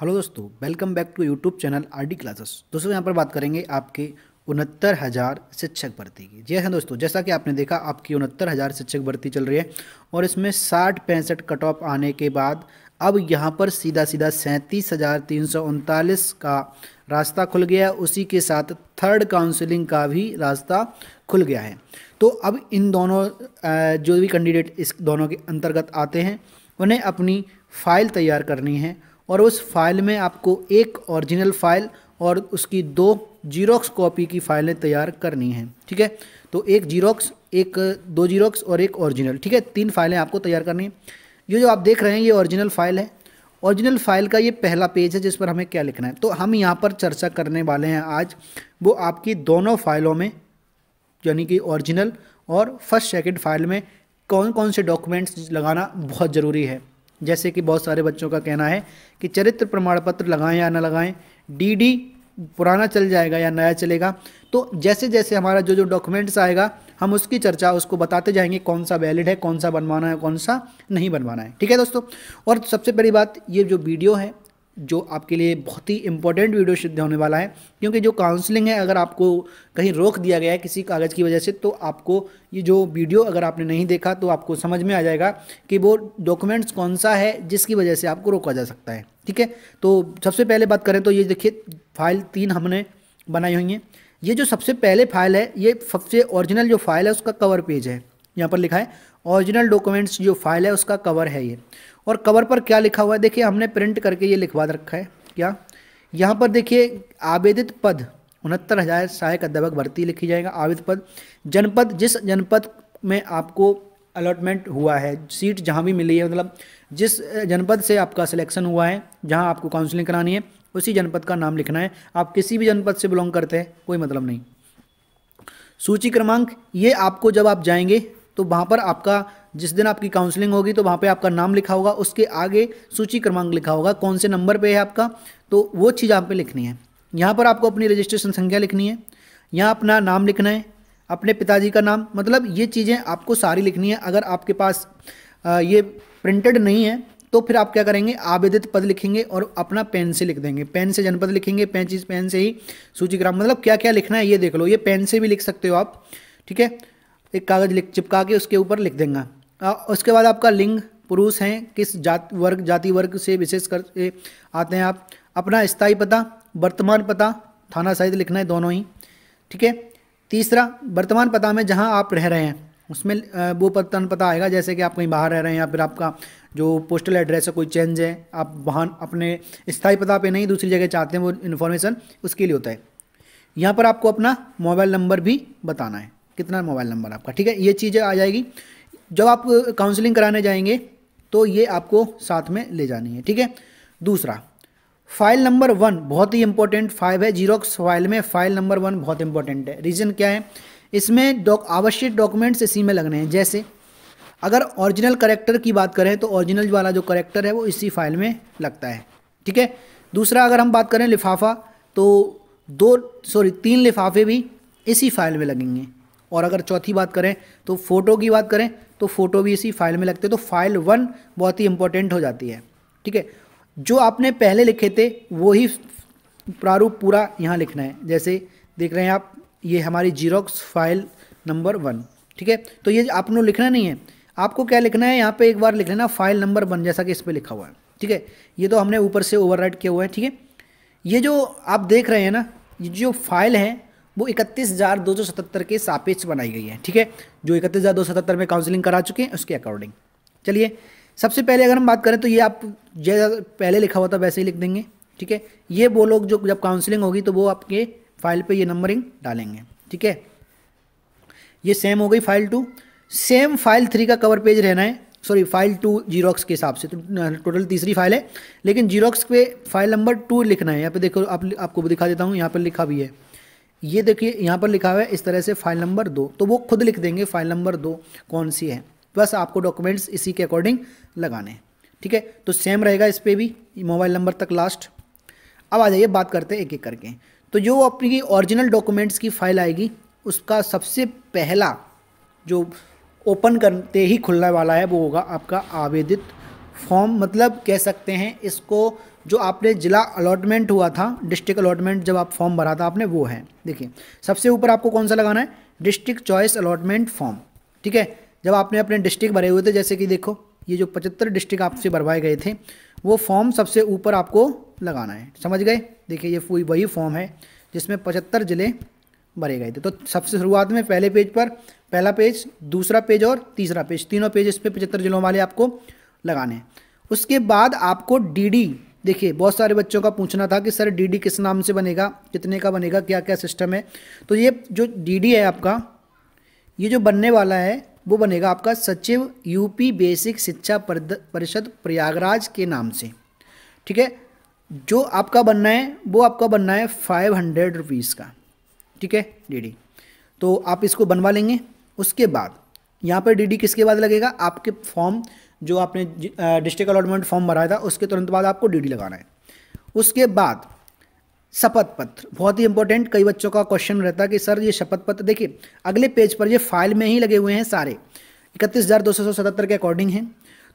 hello दोस्तों welcome back to YouTube channel RD classes दोस्तों यहाँ पर बात करेंगे आपके उनहत्तर हज़ार शिक्षक भर्ती की जी हाँ दोस्तों जैसा कि आपने देखा आपकी उनहत्तर हज़ार शिक्षक भर्ती चल रही है और इसमें साठ पैंसठ कट ऑफ आने के बाद अब यहाँ पर सीधा सीधा सैंतीस हज़ार तीन सौ उनतालीस का रास्ता खुल गया उसी के साथ थर्ड काउंसिलिंग का भी रास्ता खुल गया है तो अब इन दोनों जो भी कैंडिडेट इस दोनों के अंतर्गत आते हैं उन्हें अपनी फाइल तैयार करनी है और उस फाइल में आपको एक ओरिजिनल फाइल और उसकी दो जीरोक्स कॉपी की फाइलें तैयार करनी हैं ठीक है तो एक जीरोक्स एक दो जीरोक्स और एक ओरिजिनल ठीक है तीन फाइलें आपको तैयार करनी है ये जो आप देख रहे हैं ये ओरिजिनल फाइल है ओरिजिनल फाइल का ये पहला पेज है जिस पर हमें क्या लिखना है तो हम यहाँ पर चर्चा करने वाले हैं आज वो आपकी दोनों फाइलों में यानी कि ओरिजिनल और फर्स्ट सेकेंड फाइल में कौन कौन से डॉक्यूमेंट्स लगाना बहुत ज़रूरी है जैसे कि बहुत सारे बच्चों का कहना है कि चरित्र प्रमाण पत्र लगाएं या ना लगाएं डीडी पुराना चल जाएगा या नया चलेगा तो जैसे जैसे हमारा जो जो डॉक्यूमेंट्स आएगा हम उसकी चर्चा उसको बताते जाएंगे कौन सा वैलिड है कौन सा बनवाना है कौन सा नहीं बनवाना है ठीक है दोस्तों और सबसे पहली बात ये जो वीडियो है जो आपके लिए बहुत ही इंपॉर्टेंट वीडियो सिद्ध होने वाला है क्योंकि जो काउंसलिंग है अगर आपको कहीं रोक दिया गया है किसी कागज़ की वजह से तो आपको ये जो वीडियो अगर आपने नहीं देखा तो आपको समझ में आ जाएगा कि वो डॉक्यूमेंट्स कौन सा है जिसकी वजह से आपको रोका जा सकता है ठीक है तो सबसे पहले बात करें तो ये देखिए फाइल तीन हमने बनाई हुई हैं ये जो सबसे पहले फाइल है ये सबसे ओरिजिनल जो फाइल है उसका कवर पेज है यहाँ पर लिखा है ओरिजिनल डॉक्यूमेंट्स जो फाइल है उसका कवर है ये और कवर पर क्या लिखा हुआ है देखिए हमने प्रिंट करके ये लिखवा रखा है क्या यहाँ पर देखिए आवेदित पद उनहत्तर हज़ार सहायक अध्यापक भर्ती लिखी जाएगा आवेदित पद जनपद जिस जनपद में आपको अलॉटमेंट हुआ है सीट जहाँ भी मिली है मतलब जिस जनपद से आपका सिलेक्शन हुआ है जहाँ आपको काउंसलिंग करानी है उसी जनपद का नाम लिखना है आप किसी भी जनपद से बिलोंग करते हैं कोई मतलब नहीं सूची क्रमांक ये आपको जब आप जाएंगे तो वहाँ पर आपका जिस दिन आपकी काउंसलिंग होगी तो वहाँ पे आपका नाम लिखा होगा उसके आगे सूची क्रमांक लिखा होगा कौन से नंबर पे है आपका तो वो चीज़ आप पे लिखनी है यहाँ पर आपको अपनी रजिस्ट्रेशन संख्या लिखनी है यहाँ अपना नाम लिखना है अपने पिताजी का नाम मतलब ये चीज़ें आपको सारी लिखनी है अगर आपके पास ये प्रिंटेड नहीं है तो फिर आप क्या करेंगे आवेदित पद लिखेंगे और अपना पेन से लिख देंगे पेन से जनपद लिखेंगे पेन चीज पेन से ही सूची ग्राम मतलब क्या क्या लिखना है ये देख लो ये पेन से भी लिख सकते हो आप ठीक है एक कागज़ लिख चिपका के उसके ऊपर लिख देंगे उसके बाद आपका लिंग पुरुष हैं किस जात वर्ग जाति वर्ग से विशेष कर आते हैं आप अपना स्थायी पता वर्तमान पता थाना सहित लिखना है दोनों ही ठीक है तीसरा वर्तमान पता में जहाँ आप रह रहे हैं उसमें वो पता पता आएगा जैसे कि आप कहीं बाहर रह रहे हैं या फिर आपका जो पोस्टल एड्रेस है कोई चेंज है आप वहाँ अपने स्थायी पता पे नहीं दूसरी जगह चाहते हैं वो इन्फॉर्मेशन उसके लिए होता है यहाँ पर आपको अपना मोबाइल नंबर भी बताना है कितना मोबाइल नंबर आपका ठीक है ये चीज़ें आ जाएगी जब आप काउंसलिंग कराने जाएंगे तो ये आपको साथ में ले जानी है ठीक है दूसरा फाइल नंबर वन बहुत ही इंपॉर्टेंट फाइव है जीरोक्स फाइल में फाइल नंबर वन बहुत इंपॉर्टेंट है रीज़न क्या है इसमें डॉक आवश्यक डॉक्यूमेंट्स इसी में लगने हैं जैसे अगर ओरिजिनल करेक्टर की बात करें तो ओरिजिनल वाला जो करेक्टर है वो इसी फाइल में लगता है ठीक है दूसरा अगर हम बात करें लिफाफा तो दो सॉरी तीन लिफाफे भी इसी फाइल में लगेंगे और अगर चौथी बात करें तो फ़ोटो की बात करें तो फ़ोटो भी इसी फाइल में लगते हैं तो फाइल वन बहुत ही इंपॉर्टेंट हो जाती है ठीक है जो आपने पहले लिखे थे वही प्रारूप पूरा यहाँ लिखना है जैसे देख रहे हैं आप ये हमारी जीरोक्स फाइल नंबर वन ठीक है तो ये आपने लिखना नहीं है आपको क्या लिखना है यहाँ पे एक बार लिख लेना फाइल नंबर वन जैसा कि इस पर लिखा हुआ है ठीक है ये तो हमने ऊपर से ओवर किया हुआ है ठीक है ये जो आप देख रहे हैं ना ये जो फाइल है वो इकतीस हज़ार दो सौ सतहत्तर के सापेक्ष बनाई गई है ठीक है जो इकतीस हज़ार दो सौ सतहत्तर में काउंसिलिंग करा चुके हैं उसके अकॉर्डिंग चलिए सबसे पहले अगर हम बात करें तो ये आप जैसा पहले लिखा हुआ था वैसे ही लिख देंगे ठीक है ये वो लोग जो जब काउंसलिंग होगी तो वो आपके फाइल पे ये नंबरिंग डालेंगे ठीक है ये सेम हो गई file two same file three का कवर पेज रहना है सॉरी फाइल टू जीरोक्स के हिसाब से तो टोटल तीसरी फाइल है लेकिन जीरोक्स पे फाइल नंबर टू लिखना है यहाँ पे देखो आप आपको दिखा देता हूँ यहाँ पर लिखा भी है ये देखिए यहाँ पर लिखा हुआ है इस तरह से फाइल नंबर दो तो वो खुद लिख देंगे फाइल नंबर दो कौन सी है बस आपको डॉक्यूमेंट्स इसी के अकॉर्डिंग लगाने हैं ठीक है तो सेम रहेगा इस पर भी मोबाइल नंबर तक लास्ट अब आ जाइए बात करते हैं एक एक करके तो जो अपनी ओरिजिनल डॉक्यूमेंट्स की फाइल आएगी उसका सबसे पहला जो ओपन करते ही खुलने वाला है वो होगा आपका आवेदित फॉर्म मतलब कह सकते हैं इसको जो आपने जिला अलॉटमेंट हुआ था डिस्ट्रिक्ट अलॉटमेंट जब आप फॉर्म भरा था आपने वो है देखिए सबसे ऊपर आपको कौन सा लगाना है डिस्ट्रिक्ट चॉइस अलॉटमेंट फॉर्म ठीक है जब आपने अपने डिस्ट्रिक्ट भरे हुए थे जैसे कि देखो ये जो पचहत्तर डिस्ट्रिक्ट आपसे भरवाए गए थे वो फॉर्म सबसे ऊपर आपको लगाना है समझ गए देखिए ये वही वही फॉर्म है जिसमें पचहत्तर ज़िले भरे गए थे तो सबसे शुरुआत में पहले पेज पर पहला पेज दूसरा पेज और तीसरा पेज तीनों पेज इस पर पचहत्तर जिलों वाले आपको लगाने हैं उसके बाद आपको डी देखिए बहुत सारे बच्चों का पूछना था कि सर डीडी किस नाम से बनेगा कितने का बनेगा क्या क्या सिस्टम है तो ये जो डीडी है आपका ये जो बनने वाला है वो बनेगा आपका सचिव यूपी बेसिक शिक्षा परिषद प्रयागराज के नाम से ठीक है जो आपका बनना है वो आपका बनना है फाइव हंड्रेड रुपीज़ का ठीक है डीडी तो आप इसको बनवा लेंगे उसके बाद यहाँ पर डीडी किसके बाद लगेगा आपके फॉर्म जो आपने डिस्ट्रिक्ट अलॉटमेंट फॉर्म भराया था उसके तुरंत बाद आपको ड्यूटी लगाना है उसके बाद शपथ पत्र बहुत ही इंपॉर्टेंट कई बच्चों का क्वेश्चन रहता है कि सर ये शपथ पत्र देखिए अगले पेज पर ये फाइल में ही लगे हुए हैं सारे इकतीस हज़ार दो सौ सतहत्तर के अकॉर्डिंग हैं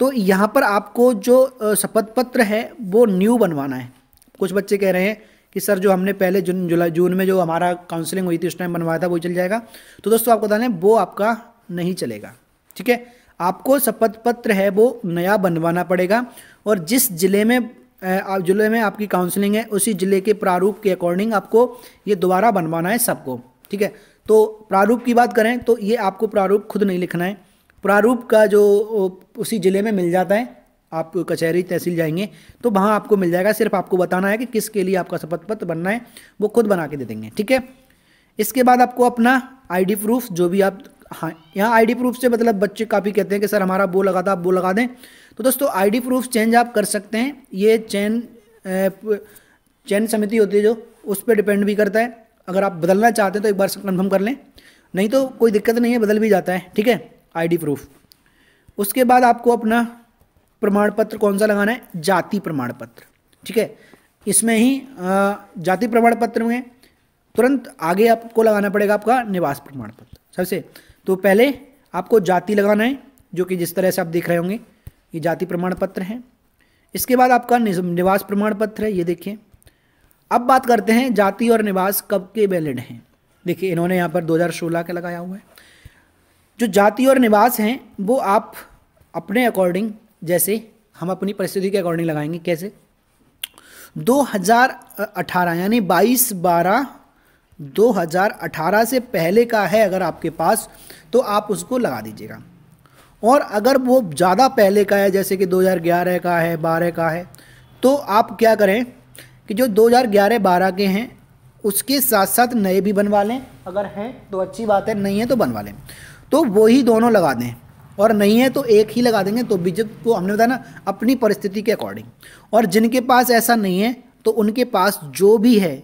तो यहाँ पर आपको जो शपथ पत्र है वो न्यू बनवाना है कुछ बच्चे कह रहे हैं कि सर जो हमने पहले जून जुलाई जून में जो हमारा काउंसलिंग हुई थी उस टाइम बनवाया था वो चल जाएगा तो दोस्तों आपको बता दें वो आपका नहीं चलेगा ठीक है आपको शपथ पत्र है वो नया बनवाना पड़ेगा और जिस ज़िले में आप जिले में आपकी काउंसलिंग है उसी ज़िले के प्रारूप के अकॉर्डिंग आपको ये दोबारा बनवाना है सबको ठीक है तो प्रारूप की बात करें तो ये आपको प्रारूप खुद नहीं लिखना है प्रारूप का जो उसी ज़िले में मिल जाता है आप कचहरी तहसील जाएंगे तो वहाँ आपको मिल जाएगा सिर्फ आपको बताना है कि किसके लिए आपका शपथ पत्र बनना है वो खुद बना के दे देंगे ठीक है इसके बाद आपको अपना आईडी प्रूफ जो भी आप हाँ यहाँ आईडी प्रूफ से मतलब बच्चे काफ़ी कहते हैं कि सर हमारा वो लगा था आप वो लगा दें तो दोस्तों आईडी प्रूफ चेंज आप कर सकते हैं ये चैन चयन समिति होती है जो उस पर डिपेंड भी करता है अगर आप बदलना चाहते हैं तो एक बार कन्फर्म कर लें नहीं तो कोई दिक्कत नहीं है बदल भी जाता है ठीक है आई प्रूफ उसके बाद आपको अपना प्रमाण पत्र कौन सा लगाना है जाति प्रमाण पत्र ठीक है इसमें ही जाति प्रमाण पत्र में तुरंत आगे आपको लगाना पड़ेगा आपका निवास प्रमाण पत्र सबसे तो पहले आपको जाति लगाना है जो कि जिस तरह से आप देख रहे होंगे ये जाति प्रमाण पत्र है इसके बाद आपका निवास प्रमाण पत्र है ये देखिए अब बात करते हैं जाति और निवास कब के वैलिड हैं देखिए इन्होंने यहाँ पर 2016 का लगाया हुआ है जो जाति और निवास हैं वो आप अपने अकॉर्डिंग जैसे हम अपनी परिस्थिति के अकॉर्डिंग लगाएंगे कैसे 2018 यानी 22 बारह 2018 से पहले का है अगर आपके पास तो आप उसको लगा दीजिएगा और अगर वो ज़्यादा पहले का है जैसे कि 2011 का है 12 का है तो आप क्या करें कि जो 2011-12 के हैं उसके साथ साथ नए भी बनवा लें अगर हैं तो अच्छी बात है नहीं है तो बनवा लें तो वही दोनों लगा दें और नहीं है तो एक ही लगा देंगे तो जब वो हमने बताया ना अपनी परिस्थिति के अकॉर्डिंग और जिनके पास ऐसा नहीं है तो उनके पास जो भी है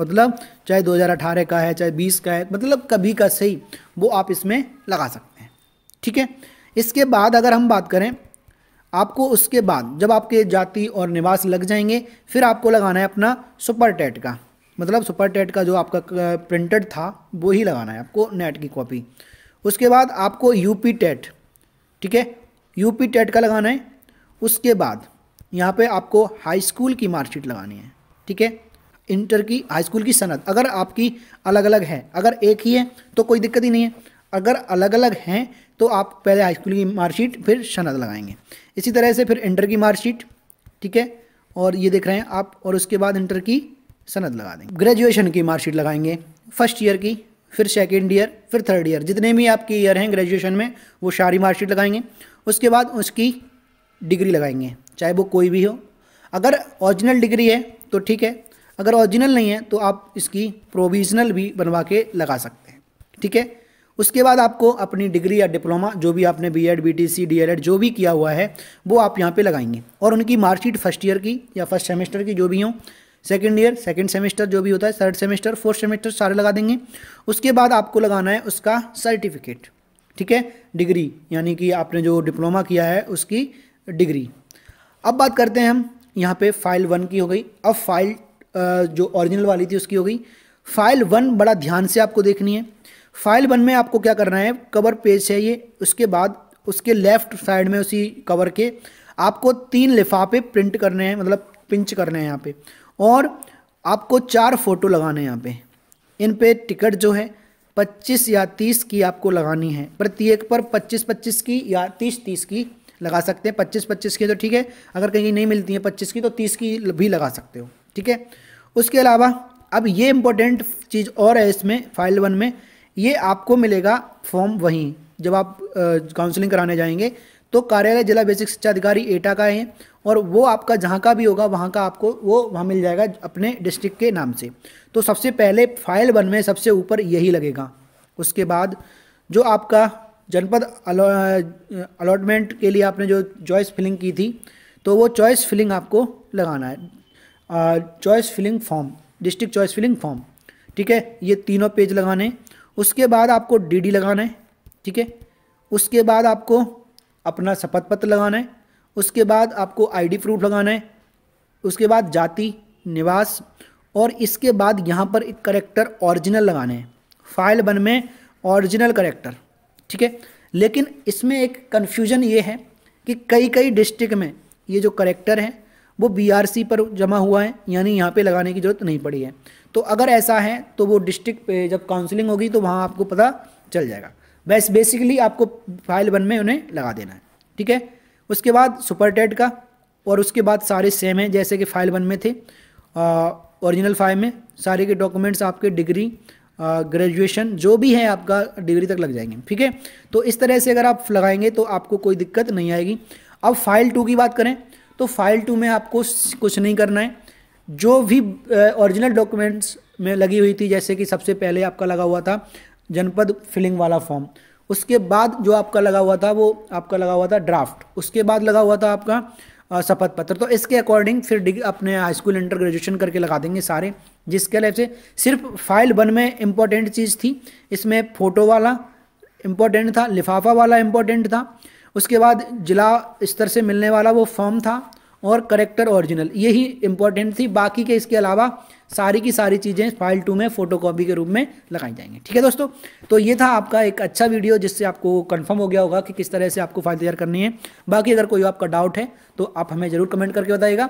मतलब चाहे 2018 का है चाहे 20 का है मतलब कभी का सही वो आप इसमें लगा सकते हैं ठीक है इसके बाद अगर हम बात करें आपको उसके बाद जब आपके जाति और निवास लग जाएंगे फिर आपको लगाना है अपना सुपर टेट का मतलब सुपर टेट का जो आपका प्रिंटेड था वो ही लगाना है आपको नेट की कॉपी उसके बाद आपको यूपी टेट ठीक है यूपी टेट का लगाना है उसके बाद यहाँ पे आपको हाई स्कूल की मार्कशीट लगानी है ठीक है इंटर की हाई स्कूल की सनद अगर आपकी अलग अलग है अगर एक ही है तो कोई दिक्कत ही नहीं है अगर अलग अलग हैं तो आप पहले हाई स्कूल की मार्कशीट फिर सनद लगाएंगे इसी तरह से फिर इंटर की मार्कशीट ठीक है और ये देख रहे हैं आप और उसके बाद इंटर की सनद लगा देंगे ग्रेजुएशन की मार्कशीट लगाएंगे फर्स्ट ईयर की फिर सेकेंड ईयर फिर थर्ड ईयर जितने भी आपके ईयर हैं ग्रेजुएशन में वो सारी मार्कशीट लगाएंगे उसके बाद उसकी डिग्री लगाएंगे चाहे वो कोई भी हो अगर ओरिजिनल डिग्री है तो ठीक है अगर ओरिजिनल नहीं है तो आप इसकी प्रोविजनल भी बनवा के लगा सकते हैं ठीक है उसके बाद आपको अपनी डिग्री या डिप्लोमा जो भी आपने B Ed B T C D El Ed जो भी किया हुआ है वो आप यहाँ पे लगाएंगे और उनकी मार्कशीट फर्स्ट ईयर की या फर्स्ट सेमेस्टर की जो भी हो सेकेंड ईयर सेकेंड सेमेस्टर जो भी होता है थर्ड सेमेस्टर फोर्थ सेमेस्टर सारे लगा देंगे उसके बाद आपको लगाना है उसका सर्टिफिकेट ठीक है डिग्री यानी कि आपने जो डिप्लोमा किया है उसकी डिग्री अब बात करते हैं हम यहाँ पर फाइल वन की हो गई अब फाइल जो ओरिजिनल वाली थी उसकी हो गई फाइल वन बड़ा ध्यान से आपको देखनी है फाइल वन में आपको क्या करना है कवर पेज है ये उसके बाद उसके लेफ्ट साइड में उसी कवर के आपको तीन लिफाफे प्रिंट करने हैं मतलब पिंच करने हैं यहाँ पे और आपको चार फ़ोटो लगाने हैं यहाँ पे इन पे टिकट जो है पच्चीस या तीस की आपको लगानी है प्रत्येक पर पच्चीस पच्चीस की या तीस तीस की लगा सकते हैं पच्चीस पच्चीस की तो ठीक है अगर कहीं नहीं मिलती है पच्चीस की तो तीस की भी लगा सकते हो ठीक है उसके अलावा अब ये इम्पोर्टेंट चीज़ और है इसमें फाइल वन में ये आपको मिलेगा फॉर्म वहीं जब आप काउंसलिंग कराने जाएंगे तो कार्यालय जिला बेसिक शिक्षा अधिकारी एटा का है और वो आपका जहाँ का भी होगा वहाँ का आपको वो वहाँ मिल जाएगा अपने डिस्ट्रिक्ट के नाम से तो सबसे पहले फाइल वन में सबसे ऊपर यही लगेगा उसके बाद जो आपका जनपद अलॉटमेंट के लिए आपने जो चॉइस फिलिंग की थी तो वो चॉइस फिलिंग आपको लगाना है choice filling form district choice filling form ठीक है ये तीनों पेज लगाने उसके बाद आपको डीडी लगाना है ठीक है उसके बाद आपको अपना शपथ पत्र लगाना है उसके बाद आपको आईडी प्रूफ लगाना है उसके बाद जाति निवास और इसके बाद यहाँ पर एक करेक्टर ओरिजिनल लगाने हैं फाइल वन में ओरिजिनल करेक्टर ठीक है लेकिन इसमें एक कन्फ्यूज़न ये है कि कई कई डिस्ट्रिक्ट में ये जो करेक्टर हैं वो सी पर जमा हुआ है यानी यहाँ पे लगाने की ज़रूरत नहीं पड़ी है तो अगर ऐसा है तो वो डिस्ट्रिक्ट पे जब काउंसलिंग होगी तो वहाँ आपको पता चल जाएगा बस बेसिकली आपको फाइल वन में उन्हें लगा देना है ठीक है उसके बाद सुपर टेट का और उसके बाद सारे सेम हैं जैसे कि फाइल वन में थे ओरिजिनल फाइल में सारे के डॉक्यूमेंट्स आपके डिग्री ग्रेजुएशन जो भी है आपका डिग्री तक लग जाएंगे ठीक है तो इस तरह से अगर आप लगाएंगे तो आपको कोई दिक्कत नहीं आएगी अब फाइल टू की बात करें तो फाइल टू में आपको कुछ नहीं करना है जो भी ओरिजिनल डॉक्यूमेंट्स में लगी हुई थी जैसे कि सबसे पहले आपका लगा हुआ था जनपद फिलिंग वाला फॉर्म उसके बाद जो आपका लगा हुआ था वो आपका लगा हुआ था ड्राफ्ट उसके बाद लगा हुआ था आपका शपथ पत्र तो इसके अकॉर्डिंग फिर अपने हाई स्कूल इंटर ग्रेजुएशन करके लगा देंगे सारे जिसके लिए से सिर्फ फाइल वन में इंपॉर्टेंट चीज़ थी इसमें फ़ोटो वाला इंपॉर्टेंट था लिफाफा वाला इंपॉर्टेंट था उसके बाद जिला स्तर से मिलने वाला वो फॉर्म था और करेक्टर ओरिजिनल यही इंपॉर्टेंट थी बाकी के इसके अलावा सारी की सारी चीज़ें फाइल टू में फोटो कॉपी के रूप में लगाई जाएंगी ठीक है दोस्तों तो ये था आपका एक अच्छा वीडियो जिससे आपको कंफर्म हो गया होगा कि किस तरह से आपको फाइल तैयार करनी है बाकी अगर कोई आपका डाउट है तो आप हमें ज़रूर कमेंट करके बताइएगा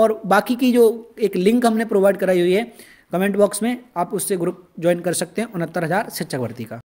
और बाकी की जो एक लिंक हमने प्रोवाइड कराई हुई है कमेंट बॉक्स में आप उससे ग्रुप ज्वाइन कर सकते हैं उनहत्तर हज़ार शिक्षक भर्ती का